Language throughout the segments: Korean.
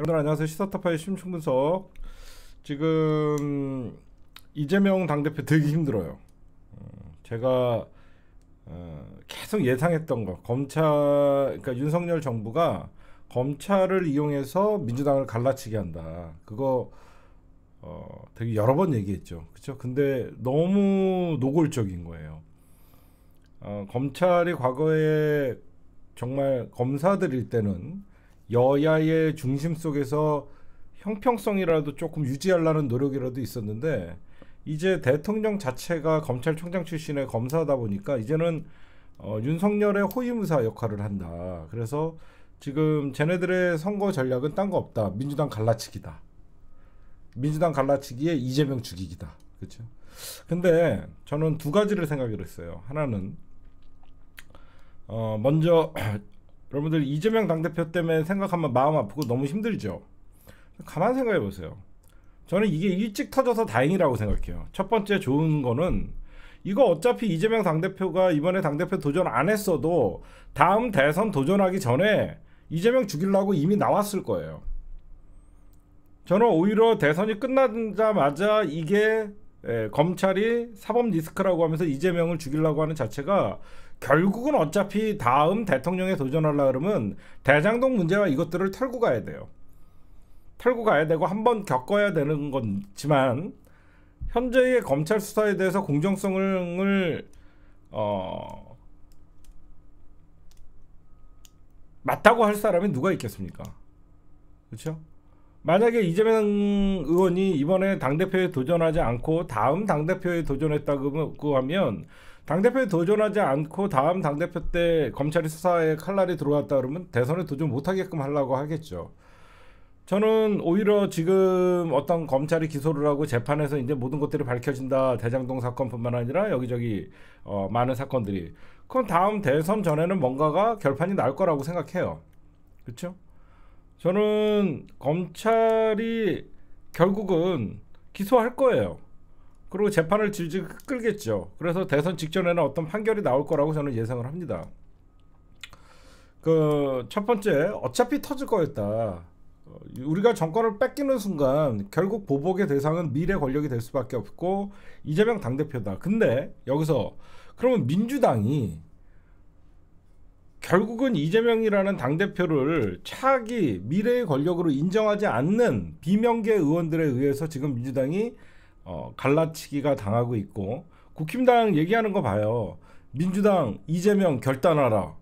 여러분들 안녕하세요. 시사타파의 심층 분석. 지금 이재명 당대표 되게 힘들어요. 어, 제가 어, 계속 예상했던 거 검찰 그러니까 윤석열 정부가 검찰을 이용해서 민주당을 갈라치게 한다. 그거 어, 되게 여러 번 얘기했죠. 그렇죠? 근데 너무 노골적인 거예요. 어, 검찰이 과거에 정말 검사들일 때는 여야의 중심 속에서 형평성이라도 조금 유지하려는 노력이라도 있었는데 이제 대통령 자체가 검찰총장 출신의 검사다 보니까 이제는 어, 윤석열의 호위무사 역할을 한다. 그래서 지금 쟤네들의 선거 전략은 딴 거 없다. 민주당 갈라치기다. 민주당 갈라치기에 이재명 죽이기다. 그렇죠? 근데 저는 두 가지를 생각을 했어요. 하나는 어, 먼저 여러분들 이재명 당대표 때문에 생각하면 마음 아프고 너무 힘들죠. 가만 생각해 보세요. 저는 이게 일찍 터져서 다행이라고 생각해요. 첫 번째 좋은 거는 이거 어차피 이재명 당대표가 이번에 당대표 도전 안 했어도 다음 대선 도전하기 전에 이재명 죽일라고 이미 나왔을 거예요. 저는 오히려 대선이 끝나자마자 이게 예, 검찰이 사법 리스크라고 하면서 이재명을 죽이려고 하는 자체가 결국은 어차피 다음 대통령에 도전하려 그러면 대장동 문제와 이것들을 털고 가야 돼요. 털고 가야 되고 한번 겪어야 되는 건지만 현재의 검찰 수사에 대해서 공정성을 어 맞다고 할 사람이 누가 있겠습니까? 그렇죠? 만약에 이재명 의원이 이번에 당대표에 도전하지 않고 다음 당대표에 도전했다고 하면 당대표에 도전하지 않고 다음 당대표 때 검찰이 수사에 칼날이 들어왔다 그러면 대선에 도전 못하게끔 하려고 하겠죠. 저는 오히려 지금 어떤 검찰이 기소를 하고 재판에서 이제 모든 것들이 밝혀진다. 대장동 사건뿐만 아니라 여기저기 어, 많은 사건들이. 그럼 다음 대선 전에는 뭔가가 결판이 날 거라고 생각해요. 그렇죠? 저는 검찰이 결국은 기소할 거예요. 그리고 재판을 질질 끌겠죠. 그래서 대선 직전에는 어떤 판결이 나올 거라고 저는 예상을 합니다. 그 첫 번째 어차피 터질 거였다. 우리가 정권을 뺏기는 순간 결국 보복의 대상은 미래 권력이 될 수밖에 없고 이재명 당대표다. 근데 여기서 그러면 민주당이 결국은 이재명이라는 당대표를 차기 미래의 권력으로 인정하지 않는 비명계 의원들에 의해서 지금 민주당이 어, 갈라치기가 당하고 있고 국힘당 얘기하는 거 봐요. 민주당 이재명 결단하라.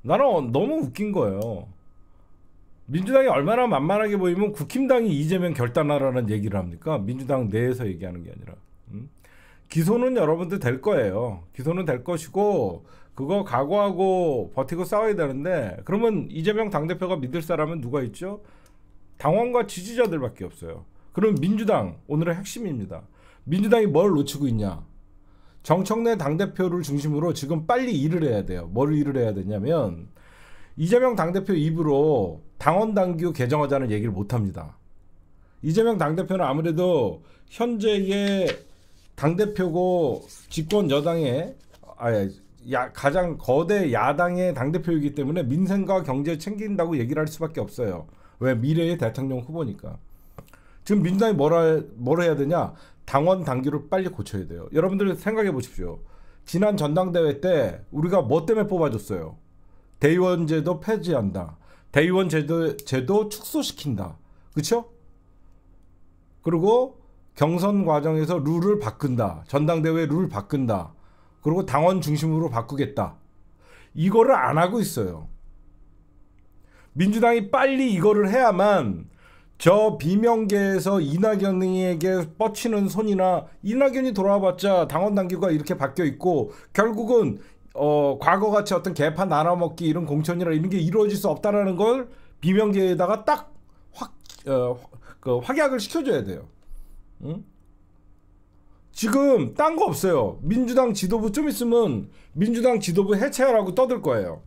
나는 너무 웃긴 거예요. 민주당이 얼마나 만만하게 보이면 국힘당이 이재명 결단하라는 얘기를 합니까? 민주당 내에서 얘기하는 게 아니라. 음? 기소는 여러분들 될 거예요. 기소는 될 것이고 그거 각오하고 버티고 싸워야 되는데 그러면 이재명 당대표가 믿을 사람은 누가 있죠? 당원과 지지자들밖에 없어요. 그럼 민주당 오늘의 핵심입니다. 민주당이 뭘 놓치고 있냐? 정청래 당대표를 중심으로 지금 빨리 일을 해야 돼요. 뭘 일을 해야 되냐면 이재명 당대표 입으로 당원 당규 개정하자는 얘기를 못 합니다. 이재명 당대표는 아무래도 현재의 당대표고 집권 여당의 아예 가장 거대 야당의 당대표이기 때문에 민생과 경제 챙긴다고 얘기를 할 수밖에 없어요. 왜 미래의 대통령 후보니까. 지금 민주당이 뭘, 할, 뭘 해야 되냐? 당원 당규를 빨리 고쳐야 돼요. 여러분들 생각해 보십시오. 지난 전당대회 때 우리가 뭐 때문에 뽑아줬어요? 대의원제도 폐지한다. 대의원 제도, 제도 축소시킨다. 그렇죠? 그리고 경선 과정에서 룰을 바꾼다. 전당대회 룰을 바꾼다. 그리고 당원 중심으로 바꾸겠다. 이거를 안 하고 있어요. 민주당이 빨리 이거를 해야만 저 비명계에서 이낙연에게 뻗치는 손이나 이낙연이 돌아와봤자 당원 당규가 이렇게 바뀌어 있고 결국은 어 과거같이 어떤 개판 나눠먹기 이런 공천이나 이런 게 이루어질 수 없다라는 걸 비명계에다가 딱 확 어, 그 확약을 시켜줘야 돼요. 응? 지금 딴 거 없어요. 민주당 지도부 좀 있으면 민주당 지도부 해체하라고 떠들 거예요.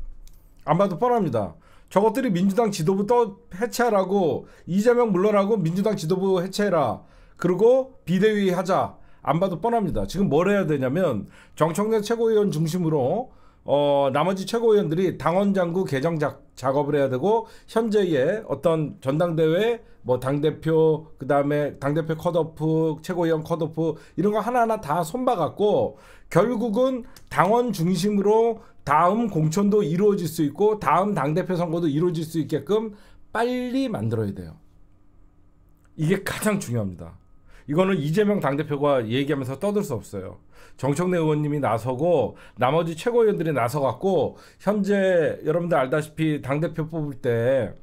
안 봐도 뻔합니다. 저것들이 민주당 지도부 떠 해체하라고 이재명 물러라고 민주당 지도부 해체해라. 그리고 비대위 하자. 안 봐도 뻔합니다. 지금 뭘 해야 되냐면 정청래 최고위원 중심으로 어, 나머지 최고위원들이 당원장구 개정 작, 작업을 해야 되고 현재의 어떤 전당대회 뭐 당대표 그다음에 당대표 컷오프 최고위원 컷오프 이런 거 하나하나 다 손봐갖고 결국은 당원 중심으로 다음 공천도 이루어질 수 있고 다음 당대표 선거도 이루어질 수 있게끔 빨리 만들어야 돼요. 이게 가장 중요합니다. 이거는 이재명 당대표가 얘기하면서 떠들 수 없어요. 정청래 의원님이 나서고 나머지 최고위원들이 나서갖고 현재 여러분들 알다시피 당대표 뽑을 때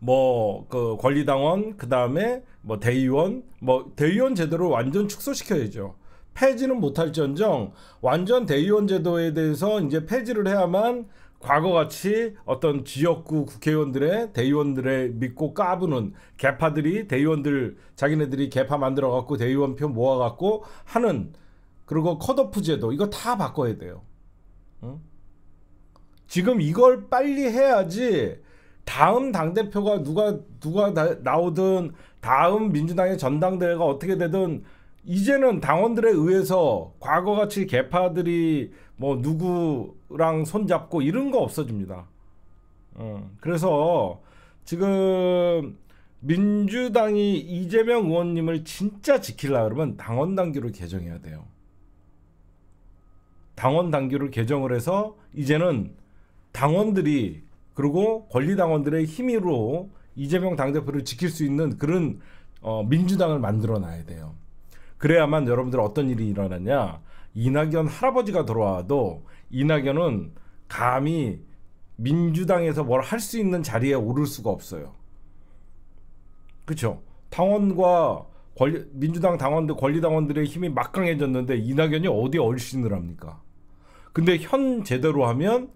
뭐 그 권리당원 그 다음에 뭐 대의원 뭐 대의원 제도를 완전 축소시켜야죠. 폐지는 못할지언정 완전 대의원 제도에 대해서 이제 폐지를 해야만 과거같이 어떤 지역구 국회의원들의 대의원들의 믿고 까부는 개파들이 대의원들 자기네들이 개파 만들어 갖고 대의원 표 모아 갖고 하는 그리고 컷오프 제도 이거 다 바꿔야 돼요. 응? 지금 이걸 빨리 해야지 다음 당 대표가 누가 누가 나오든 다음 민주당의 전당대회가 어떻게 되든 이제는 당원들에 의해서 과거같이 개파들이 뭐 누구 랑 손잡고 이런 거 없어집니다. 어, 그래서 지금 민주당이 이재명 의원님을 진짜 지킬라 그러면 당원 당규를 개정해야 돼요. 당원 당규를 개정을 해서 이제는 당원들이 그리고 권리 당원들의 힘으로 이재명 당대표를 지킬 수 있는 그런 어, 민주당을 만들어 놔야 돼요. 그래야만 여러분들 어떤 일이 일어났냐 이낙연 할아버지가 들어와도 이낙연은 감히 민주당에서 뭘 할 수 있는 자리에 오를 수가 없어요. 그렇죠? 당원과 권리, 민주당 당원들 권리당원들의 힘이 막강해졌는데 이낙연이 어디에 얼씬을 합니까? 근데 현 제대로 하면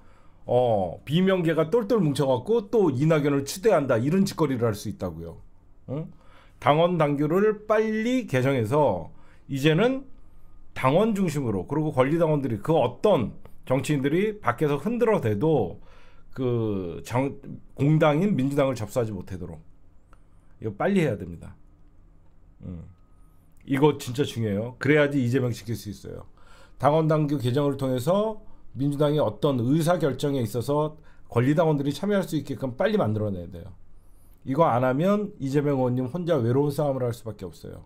어, 비명계가 똘똘 뭉쳐갖고 또 이낙연을 추대한다 이런 짓거리를 할 수 있다고요. 응? 당원 당규를 빨리 개정해서 이제는 당원 중심으로 그리고 권리당원들이 그 어떤 정치인들이 밖에서 흔들어대도 그 정, 공당인 민주당을 접수하지 못하도록 이거 빨리 해야 됩니다. 음. 이거 진짜 중요해요. 그래야지 이재명 지킬 수 있어요. 당원 당규 개정을 통해서 민주당이 어떤 의사 결정에 있어서 권리당원들이 참여할 수 있게끔 빨리 만들어내야 돼요. 이거 안 하면 이재명 의원님 혼자 외로운 싸움을 할 수밖에 없어요.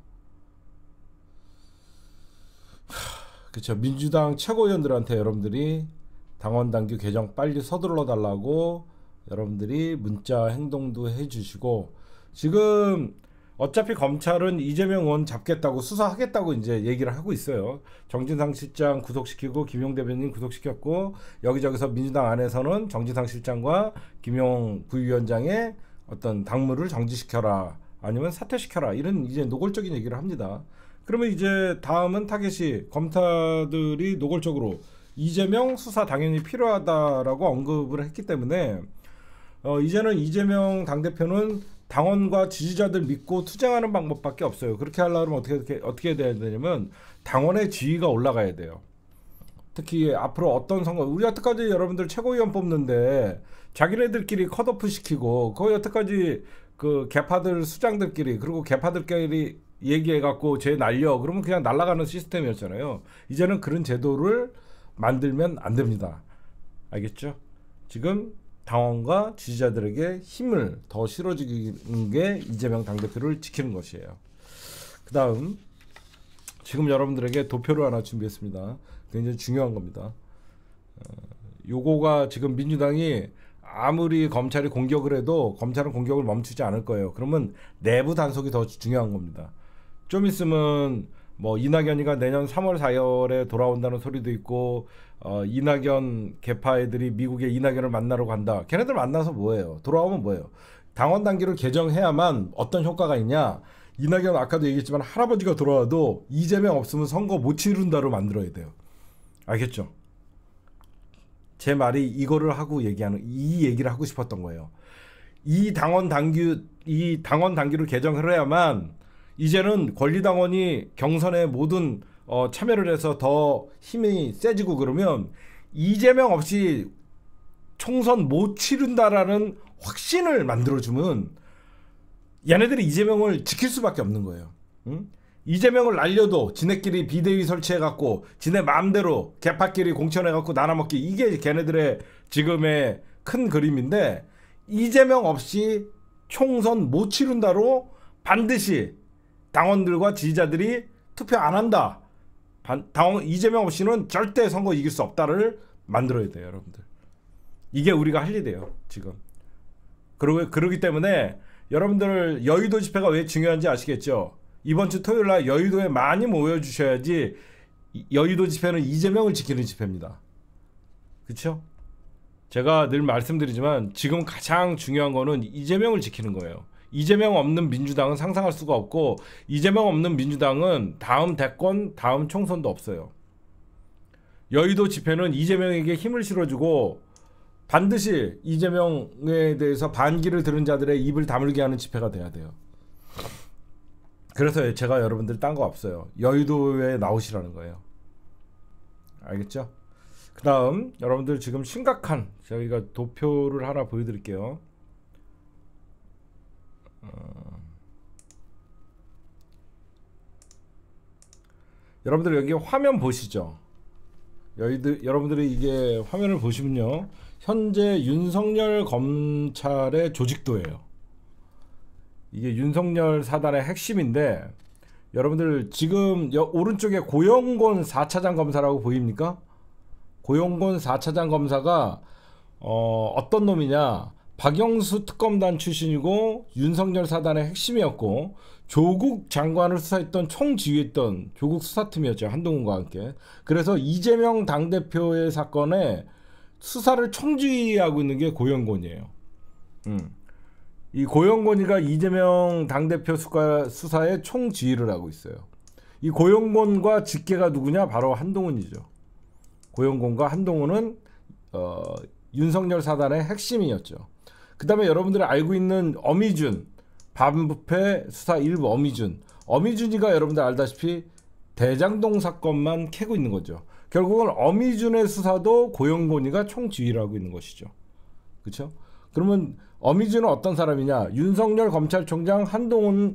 그렇죠. 민주당 최고위원들한테 여러분들이 당원 당규 개정 빨리 서둘러 달라고 여러분들이 문자 행동도 해주시고 지금 어차피 검찰은 이재명 의원 잡겠다고 수사하겠다고 이제 얘기를 하고 있어요. 정진상 실장 구속시키고 김용 대변인 구속시켰고 여기저기서 민주당 안에서는 정진상 실장과 김용 부위원장의 어떤 당무를 정지시켜라 아니면 사퇴시켜라 이런 이제 노골적인 얘기를 합니다. 그러면 이제 다음은 타겟이 검사들이 노골적으로 이재명 수사 당연히 필요하다라고 언급을 했기 때문에 어, 이제는 이재명 당대표는 당원과 지지자들 믿고 투쟁하는 방법밖에 없어요. 그렇게 하려면 어떻게, 어떻게, 어떻게 해야 되냐면 당원의 지위가 올라가야 돼요. 특히 앞으로 어떤 선거 우리 여태까지 여러분들 최고위원 뽑는데 자기네들끼리 컷오프 시키고 그 여태까지 그 개파들 수장들끼리 그리고 개파들끼리 얘기해 갖고 쟤 날려 그러면 그냥 날아가는 시스템이었잖아요. 이제는 그런 제도를 만들면 안 됩니다. 알겠죠? 지금 당원과 지지자들에게 힘을 더 실어주는 게 이재명 당대표를 지키는 것이에요. 그 다음, 지금 여러분들에게 도표를 하나 준비했습니다. 굉장히 중요한 겁니다. 어, 요거가 지금 민주당이 아무리 검찰이 공격을 해도 검찰은 공격을 멈추지 않을 거예요. 그러면 내부 단속이 더 중요한 겁니다. 좀 있으면 뭐 이낙연이가 내년 3월 4월에 돌아온다는 소리도 있고 어 이낙연 개파 애들이 미국에 이낙연을 만나러 간다. 걔네들 만나서 뭐예요? 돌아오면 뭐예요? 당원 단계를 개정해야만 어떤 효과가 있냐? 이낙연 아까도 얘기했지만 할아버지가 돌아와도 이재명 없으면 선거 못 치른다로 만들어야 돼요. 알겠죠? 제 말이 이거를 하고 얘기하는 이 얘기를 하고 싶었던 거예요. 이 당원 당규 이 당원 당규를 개정을 해야만 이제는 권리당원이 경선에 모든 어, 참여를 해서 더 힘이 세지고 그러면 이재명 없이 총선 못 치른다라는 확신을 만들어주면 얘네들이 이재명을 지킬 수밖에 없는 거예요. 응? 이재명을 날려도 지네끼리 비대위 설치해갖고 지네 마음대로 개파끼리 공천해갖고 나눠먹기 이게 걔네들의 지금의 큰 그림인데 이재명 없이 총선 못 치른다로 반드시 당원들과 지지자들이 투표 안 한다. 반, 당원, 이재명 없이는 절대 선거 이길 수 없다를 만들어야 돼요, 여러분들. 이게 우리가 할 일이에요, 지금. 그러고, 그러기 때문에 여러분들 여의도 집회가 왜 중요한지 아시겠죠? 이번 주 토요일 날 여의도에 많이 모여 주셔야지 여의도 집회는 이재명을 지키는 집회입니다. 그렇죠? 제가 늘 말씀드리지만 지금 가장 중요한 거는 이재명을 지키는 거예요. 이재명 없는 민주당은 상상할 수가 없고 이재명 없는 민주당은 다음 대권, 다음 총선도 없어요. 여의도 집회는 이재명에게 힘을 실어주고 반드시 이재명에 대해서 반기를 들은 자들의 입을 다물게 하는 집회가 돼야 돼요. 그래서 제가 여러분들 딴 거 없어요. 여의도에 나오시라는 거예요. 알겠죠? 그 다음 여러분들 지금 심각한 저희가 도표를 하나 보여드릴게요. 어. 여러분들 여기 화면 보시죠. 여의도, 여러분들이 이게 화면을 보시면요. 현재 윤석열 검찰의 조직도예요. 이게 윤석열 사단의 핵심인데 여러분들 지금 오른쪽에 고영곤 4차장 검사라고 보입니까? 고영곤 4차장 검사가 어, 어떤 놈이냐 박영수 특검단 출신이고 윤석열 사단의 핵심이었고 조국 장관을 수사했던 총지휘했던 조국 수사팀이었죠 한동훈과 함께 그래서 이재명 당대표의 사건에 수사를 총지휘하고 있는 게 고영곤이에요 음. 이고영권이가 이재명 당대표 수가, 수사의 총지휘를 하고 있어요. 이고영권과 직계가 누구냐? 바로 한동훈이죠. 고영권과 한동훈은 어, 윤석열 사단의 핵심이었죠. 그 다음에 여러분들이 알고 있는 어미준, 반부패 수사 일부 어미준. 어미준이가 여러분들 알다시피 대장동 사건만 캐고 있는 거죠. 결국은 어미준의 수사도 고영권이가 총지휘를 하고 있는 것이죠. 그렇죠? 그러면 어미즈는 어떤 사람이냐? 윤석열 검찰총장 한동훈이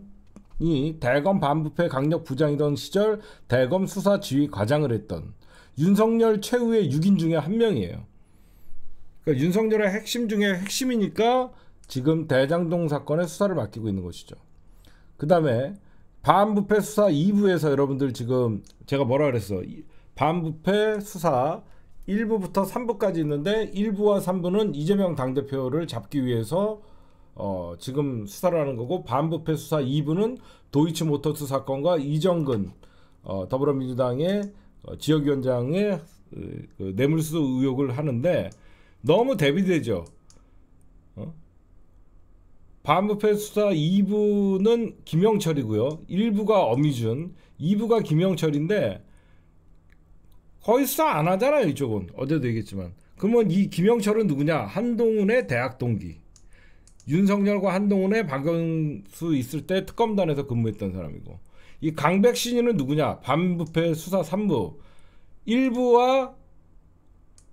대검 반부패 강력 부장이던 시절 대검 수사 지휘 과장을 했던 윤석열 최후의 6인 중에 한 명이에요. 그러니까 윤석열의 핵심 중에 핵심이니까 지금 대장동 사건의 수사를 맡기고 있는 것이죠. 그 다음에 반부패 수사 2부에서 여러분들 지금 제가 뭐라 그랬어? 반부패 수사 1부부터 3부까지 있는데 1부와 3부는 이재명 당대표를 잡기 위해서 어, 지금 수사를 하는 거고 반부패 수사 2부는 도이치모터스 사건과 이정근 어, 더불어민주당의 어, 지역위원장의 어, 그, 뇌물수수 의혹을 하는데 너무 대비되죠. 어? 반부패 수사 2부는 김영철이고요. 1부가 어미준, 2부가 김영철인데 거의 수사 안 하잖아요 이쪽은 어제도 얘기했지만 그러면 이 김영철은 누구냐 한동훈의 대학 동기 윤석열과 한동훈의 박영수 있을 때 특검단에서 근무했던 사람이고 이 강백신이는 누구냐 반부패 수사 3부 1부와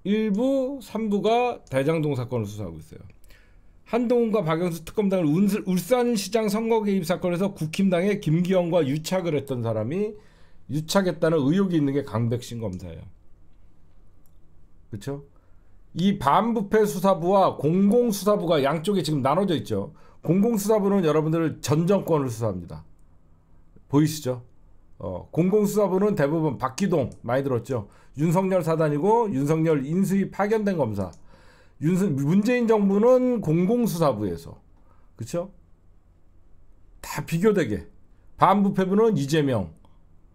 1부 3부가 대장동 사건을 수사하고 있어요 한동훈과 박영수 특검단을 울산시장 선거 개입 사건에서 국힘당의 김기영과 유착을 했던 사람이 유착했다는 의혹이 있는 게 강백신 검사예요. 그렇죠? 이 반부패 수사부와 공공 수사부가 양쪽에 지금 나눠져 있죠. 공공 수사부는 여러분들 전 정권을 수사합니다. 보이시죠? 어, 공공 수사부는 대부분 박기동 많이 들었죠. 윤석열 사단이고 윤석열 인수위 파견된 검사. 윤석 문재인 정부는 공공 수사부에서 그렇죠? 다 비교되게 반부패부는 이재명,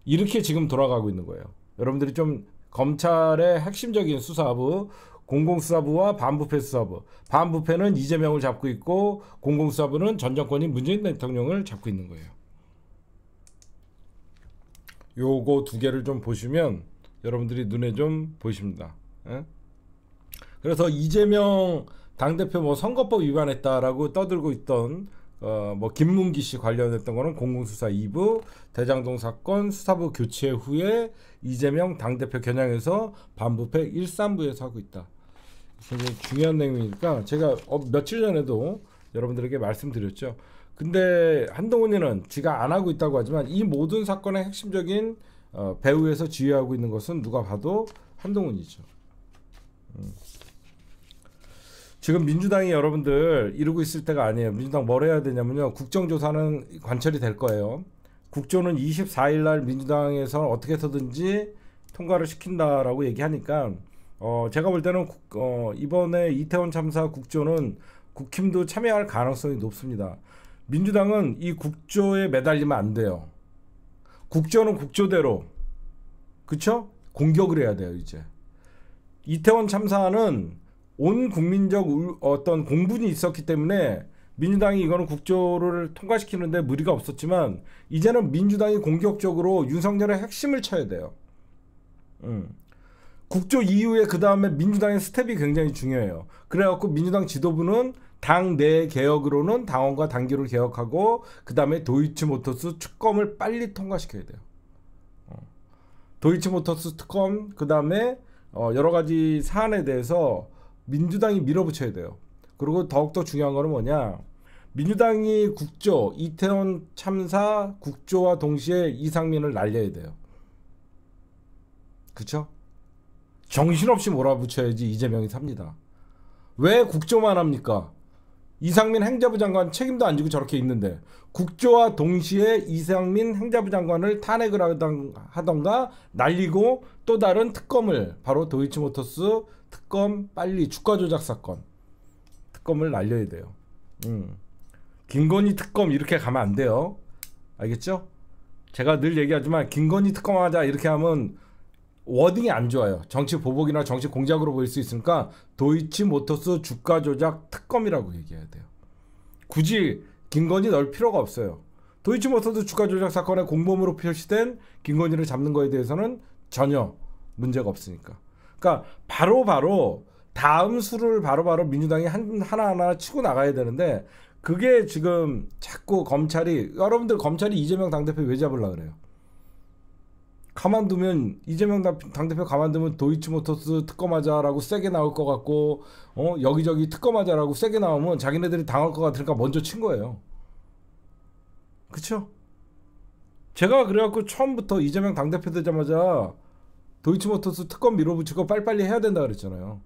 이렇게 지금 돌아가고 있는 거예요. 여러분들이 좀 검찰의 핵심적인 수사부 공공수사부와 반부패 수사부. 반부패는 이재명을 잡고 있고 공공수사부는 전 정권인 문재인 대통령을 잡고 있는 거예요. 요거 두 개를 좀 보시면 여러분들이 눈에 좀 보십니다. 예? 그래서 이재명 당대표 뭐 선거법 위반했다라고 떠들고 있던 어, 뭐 김문기 씨 관련했던 거는 공공수사 2부 대장동 사건 수사부 교체 후에 이재명 당대표 겨냥해서 반부패 1, 3부에서 하고 있다. 굉장히 중요한 내용이니까 제가 어, 며칠 전에도 여러분들에게 말씀드렸죠. 근데 한동훈이는 지가 안 하고 있다고 하지만 이 모든 사건의 핵심적인 어, 배후에서 지휘하고 있는 것은 누가 봐도 한동훈이죠. 음. 지금 민주당이 여러분들 이러고 있을 때가 아니에요. 민주당 뭘 해야 되냐면요. 국정조사는 관철이 될 거예요. 국조는 24일 날 민주당에서 어떻게 해서든지 통과를 시킨다라고 얘기하니까 어 제가 볼 때는 국, 어 이번에 이태원 참사 국조는 국힘도 참여할 가능성이 높습니다. 민주당은 이 국조에 매달리면 안 돼요. 국조는 국조대로 그쵸? 공격을 해야 돼요 이제. 이태원 참사는 온 국민적 어떤 공분이 있었기 때문에 민주당이 이거는 국조를 통과시키는데 무리가 없었지만 이제는 민주당이 공격적으로 윤석열의 핵심을 쳐야 돼요. 음. 국조 이후에 그 다음에 민주당의 스텝이 굉장히 중요해요. 그래갖고 민주당 지도부는 당내 개혁으로는 당원과 당규를 개혁하고 그 다음에 도이치모터스 특검을 빨리 통과시켜야 돼요. 어. 도이치모터스 특검 그 다음에 어 여러 가지 사안에 대해서 민주당이 밀어붙여야 돼요. 그리고 더욱더 중요한 거는 뭐냐? 민주당이 국조 이태원 참사 국조와 동시에 이상민을 날려야 돼요. 그쵸? 정신없이 몰아붙여야지 이재명이 삽니다. 왜 국조만 합니까? 이상민 행자부 장관 책임도 안 지고 저렇게 있는데 국조와 동시에 이상민 행자부 장관을 탄핵을 하던가 날리고 또 다른 특검을 바로 도이치모터스 특검 빨리 주가 조작 사건 특검을 날려야 돼요. 음. 김건희 특검 이렇게 가면 안 돼요. 알겠죠? 제가 늘 얘기하지만 김건희 특검하자 이렇게 하면 워딩이 안 좋아요. 정치 보복이나 정치 공작으로 보일 수 있으니까 도이치 모터스 주가 조작 특검이라고 얘기해야 돼요. 굳이 김건희 넣을 필요가 없어요. 도이치 모터스 주가 조작 사건의 공범으로 표시된 김건희를 잡는 거에 대해서는 전혀 문제가 없으니까. 그러니까 바로 바로 다음 수를 바로바로 바로 민주당이 한, 하나하나 치고 나가야 되는데 그게 지금 자꾸 검찰이 여러분들 검찰이 이재명 당대표 왜 잡으려 그래요? 가만두면 이재명 당대표 가만두면 도이치모터스 특검하자라고 세게 나올 것 같고 어 여기저기 특검하자라고 세게 나오면 자기네들이 당할 것 같으니까 먼저 친 거예요. 그쵸? 제가 그래갖고 처음부터 이재명 당대표 되자마자 도이치모터스 특검 밀어붙이고 빨리빨리 해야 된다 그랬잖아요.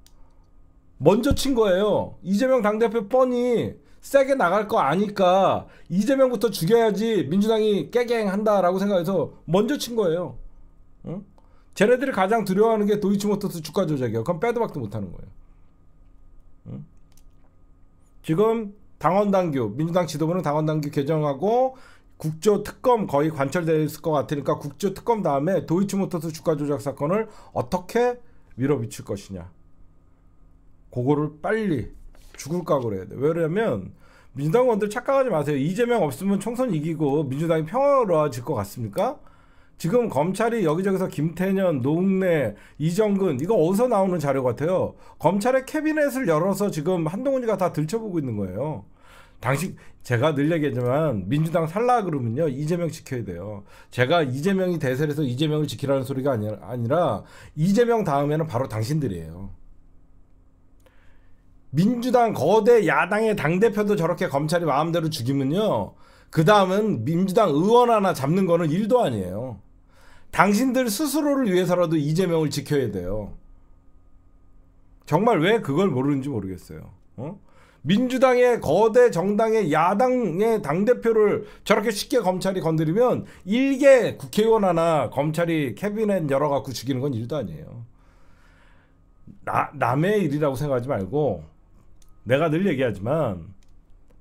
먼저 친 거예요. 이재명 당대표 뻔히 세게 나갈 거 아니까 이재명부터 죽여야지 민주당이 깨갱한다라고 생각해서 먼저 친 거예요. 응? 쟤네들이 가장 두려워하는 게 도이치모터스 주가 조작이야. 그럼 빼도 박도 못하는 거예요. 응? 지금 당원 당규 민주당 지도부는 당원 당규 개정하고 국조 특검 거의 관철될 것 같으니까 국조 특검 다음에 도이치모터스 주가 조작 사건을 어떻게 위로 비일 것이냐. 그거를 빨리 죽을 각오를 해야 돼. 왜냐면 민주당원들 의 착각하지 마세요. 이재명 없으면 총선 이기고 민주당이 평화로워질 것 같습니까? 지금 검찰이 여기저기서 김태년, 노웅래, 이정근 이거 어디서 나오는 자료 같아요. 검찰의 캐비넷을 열어서 지금 한동훈이가 다 들춰보고 있는 거예요. 당시 제가 늘얘기했지만 민주당 살라 그러면요 이재명 지켜야 돼요. 제가 이재명이 대세에서 이재명을 지키라는 소리가 아니, 아니라 이재명 다음에는 바로 당신들이에요. 민주당 거대 야당의 당 대표도 저렇게 검찰이 마음대로 죽이면요 그 다음은 민주당 의원 하나 잡는 거는 일도 아니에요. 당신들 스스로를 위해서라도 이재명을 지켜야 돼요. 정말 왜 그걸 모르는지 모르겠어요. 어? 민주당의 거대 정당의 야당의 당대표를 저렇게 쉽게 검찰이 건드리면 일개 국회의원 하나 검찰이 캐비넷 열어갖고 죽이는 건 일도 아니에요. 나, 남의 일이라고 생각하지 말고 내가 늘 얘기하지만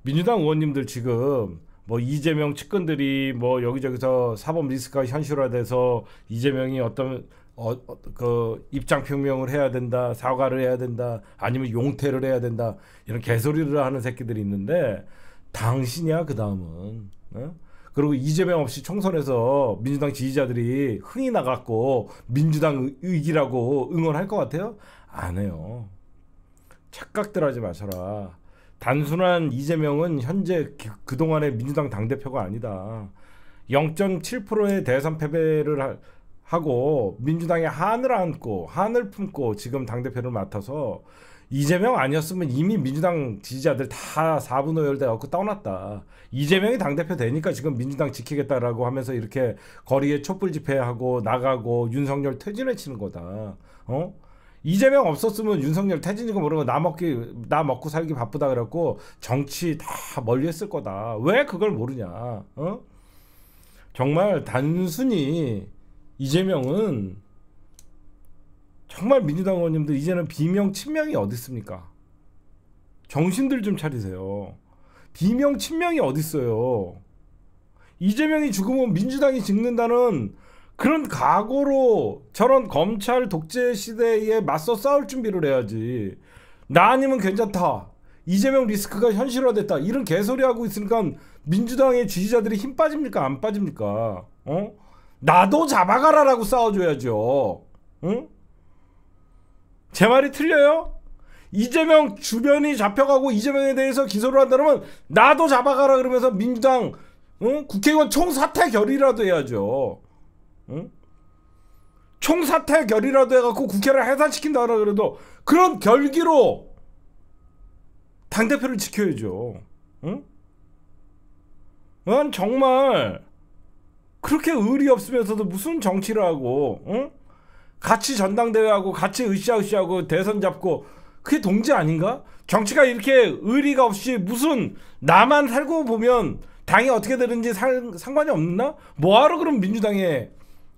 민주당 의원님들 지금 뭐 이재명 측근들이 뭐 여기저기서 사법 리스크가 현실화돼서 이재명이 어떤 어, 어, 그 입장 표명을 해야 된다, 사과를 해야 된다, 아니면 용퇴를 해야 된다 이런 개소리를 하는 새끼들이 있는데 당신이야 그 다음은. 어? 그리고 이재명 없이 총선에서 민주당 지지자들이 흥이 나갔고 민주당 의기라고 응원할 것 같아요? 안 해요. 착각들 하지 마셔라. 단순한 이재명은 현재 그동안의 민주당 당대표가 아니다. 0.7%의 대선 패배를 하, 하고 민주당의 한을 안고 한을 품고 지금 당대표를 맡아서 이재명 아니었으면 이미 민주당 지지자들 다 4분 5열 돼갖고 떠났다. 이재명이 당대표 되니까 지금 민주당 지키겠다라고 하면서 이렇게 거리에 촛불 집회하고 나가고 윤석열 퇴진을 치는 거다. 어? 이재명 없었으면 윤석열 태진이가 모르면 나 먹기 나 먹고 살기 바쁘다 그랬고 정치 다 멀리했을 거다. 왜 그걸 모르냐? 어? 정말 단순히 이재명은 정말 민주당 의원님들 이제는 비명 친명이 어디 있습니까? 정신들 좀 차리세요. 비명 친명이 어디 있어요? 이재명이 죽으면 민주당이 죽는다는 그런 각오로 저런 검찰 독재 시대에 맞서 싸울 준비를 해야지. 나 아니면 괜찮다. 이재명 리스크가 현실화됐다. 이런 개소리 하고 있으니까 민주당의 지지자들이 힘 빠집니까? 안 빠집니까? 어? 나도 잡아가라라고 싸워줘야죠. 응? 제 말이 틀려요? 이재명 주변이 잡혀가고 이재명에 대해서 기소를 한다면 나도 잡아가라 그러면서 민주당 응? 국회의원 총사퇴 결의라도 해야죠. 응? 총사태결이라도 해갖고 국회를 해산시킨다 그래도 그런 결기로 당대표를 지켜야죠. 응? 난 정말 그렇게 의리 없으면서도 무슨 정치를 하고 응? 같이 전당대회하고 같이 으쌰으쌰하고 대선 잡고 그게 동지 아닌가? 정치가 이렇게 의리가 없이 무슨 나만 살고 보면 당이 어떻게 되는지 살, 상관이 없나? 뭐하러 그럼 민주당에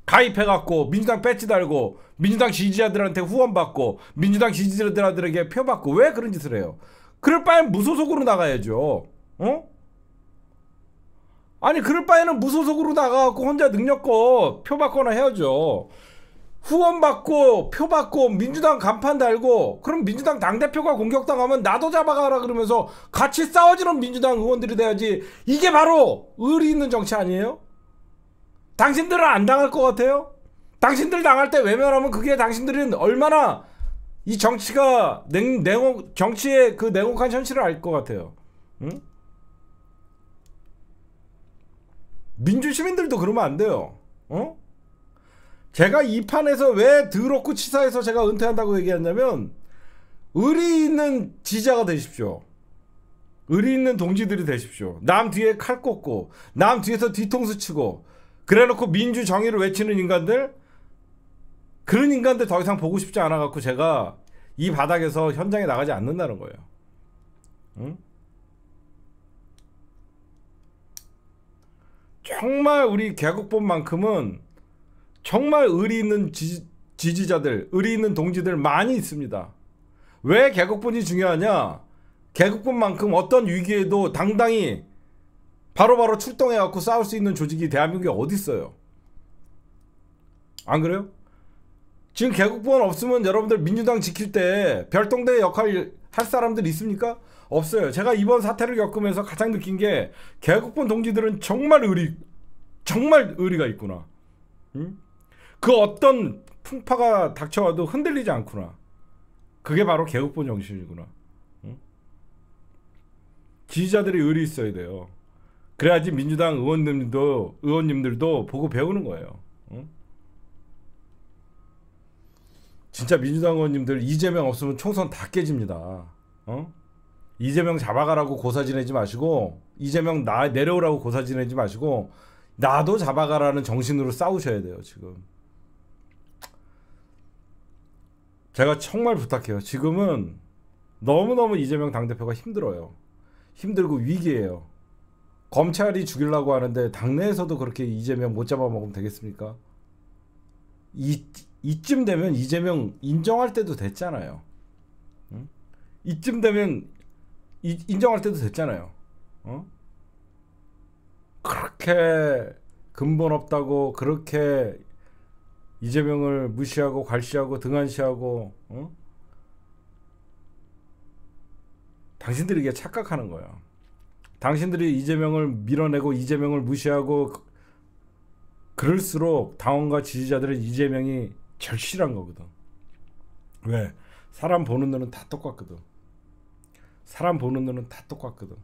가입해갖고 민주당 배지 달고 민주당 지지자들한테 후원받고 민주당 지지자들한테 표받고 왜 그런 짓을 해요? 그럴 바엔 무소속으로 나가야죠. 어? 아니 그럴 바에는 무소속으로 나가갖고 혼자 능력껏 표 받거나 해야죠. 후원 받고 표 받고 민주당 간판 달고 그럼 민주당 당대표가 공격당하면 나도 잡아가라 그러면서 같이 싸워지는 민주당 의원들이 돼야지 이게 바로 의리 있는 정치 아니에요? 당신들은 안 당할 것 같아요? 당신들 당할 때 외면하면 그게 당신들은 얼마나 이 정치가 냉, 냉혹 정치의 그 냉혹한 현실을 알 것 같아요. 응? 민주 시민들도 그러면 안 돼요. 어? 제가 이 판에서 왜 드럽고 치사해서 제가 은퇴한다고 얘기했냐면 의리 있는 지자가 되십시오. 의리 있는 동지들이 되십시오. 남 뒤에 칼 꽂고 남 뒤에서 뒤통수 치고 그래놓고 민주 정의를 외치는 인간들 그런 인간들 더 이상 보고 싶지 않아 갖고 제가 이 바닥에서 현장에 나가지 않는다는 거예요. 응? 정말 우리 개국본만큼은 정말 의리 있는 지, 지자들 의리 있는 동지들 많이 있습니다. 왜 개국본이 중요하냐? 개국본만큼 어떤 위기에도 당당히 바로바로 바로 출동해갖고 싸울 수 있는 조직이 대한민국에 어딨어요 안 그래요? 지금 개국보안 없으면 여러분들 민주당 지킬 때 별동대 역할 할 사람들 있습니까? 없어요 제가 이번 사태를 겪으면서 가장 느낀 게 개국본 동지들은 정말 의리 정말 의리가 있구나 응? 그 어떤 풍파가 닥쳐와도 흔들리지 않구나 그게 바로 개국본 정신이구나 응? 지지자들이 의리 있어야 돼요 그래야지 민주당 의원님도 의원님들도 보고 배우는 거예요. 응? 진짜 민주당 의원님들 이재명 없으면 총선 다 깨집니다. 어? 이재명 잡아가라고 고사 지내지 마시고 이재명 나 내려오라고 고사 지내지 마시고 나도 잡아가라는 정신으로 싸우셔야 돼요 지금. 제가 정말 부탁해요. 지금은 너무너무 이재명 당대표가 힘들어요. 힘들고 위기예요. 검찰이 죽이려고 하는데 당내에서도 그렇게 이재명 못 잡아먹으면 되겠습니까? 이, 이쯤 되면 이재명 인정할 때도 됐잖아요. 응? 이쯤 되면 이, 인정할 때도 됐잖아요. 어? 그렇게 근본 없다고 그렇게 이재명을 무시하고 괄시하고 등한시하고 어? 당신들에게 착각하는 거예요. 당신들이 이재명을 밀어내고 이재명을 무시하고 그럴수록 당원과 지지자들은 이재명이 절실한 거거든. 왜? 사람 보는 눈은 다 똑같거든. 사람 보는 눈은 다 똑같거든.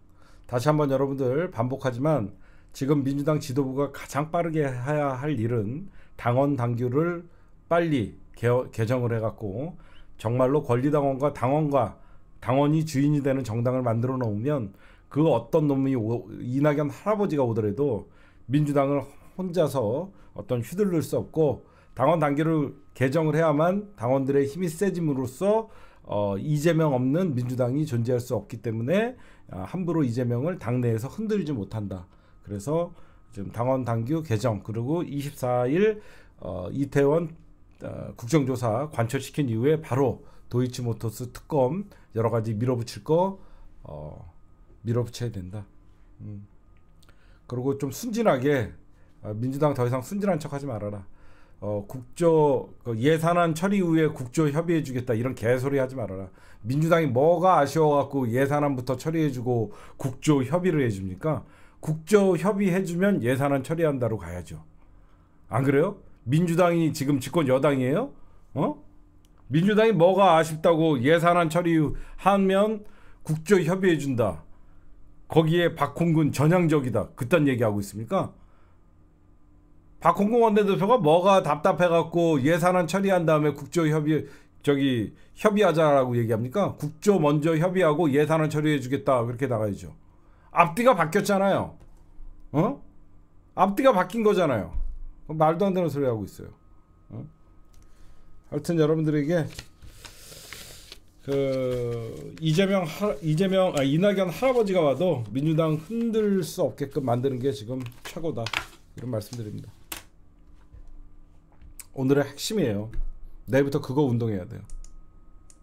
다시 한번 여러분들 반복하지만 지금 민주당 지도부가 가장 빠르게 해야 할 일은 당원 당규를 빨리 개어, 개정을 해갖고 정말로 권리당원과 당원과 당원이 주인이 되는 정당을 만들어 놓으면 그 어떤 놈이 오, 이낙연 할아버지가 오더라도 민주당을 혼자서 어떤 휘둘릴 수 없고 당원 단계를 개정을 해야만 당원들의 힘이 세짐으로써 어, 이재명 없는 민주당이 존재할 수 없기 때문에 어, 함부로 이재명을 당내에서 흔들지 못한다. 그래서 지금 당원 당규 개정 그리고 24일 어, 이태원 어, 국정조사 관철시킨 이후에 바로 도이치모터스 특검 여러 가지 밀어붙일 거 어, 밀어붙여야 된다. 음. 그리고 좀 순진하게 아, 민주당 더 이상 순진한 척하지 말아라. 어, 국조 그 예산안 처리 후에 국조 협의해주겠다 이런 개소리 하지 말아라. 민주당이 뭐가 아쉬워갖고 예산안부터 처리해주고 국조 협의를 해줍니까? 국조 협의해주면 예산안 처리한다로 가야죠. 안 그래요? 민주당이 지금 집권 여당이에요? 어? 민주당이 뭐가 아쉽다고 예산안 처리하면 국조 협의해준다. 거기에 박홍근 전향적이다. 그딴 얘기하고 있습니까? 박홍근 원내대표가 뭐가 답답해갖고 예산안 처리한 다음에 국조 협의 저기 협의하자라고 얘기합니까? 국조 먼저 협의하고 예산안 처리해주겠다 그렇게 나가야죠. 앞뒤가 바뀌었잖아요. 어? 앞뒤가 바뀐 거잖아요. 말도 안 되는 소리 하고 있어요. 어? 하여튼 여러분들에게 그 이재명 하, 이재명 아 이낙연 할아버지가 와도 민주당 흔들 수 없게끔 만드는 게 지금 최고다 이런 말씀드립니다. 오늘의 핵심이에요. 내일부터 그거 운동해야 돼요.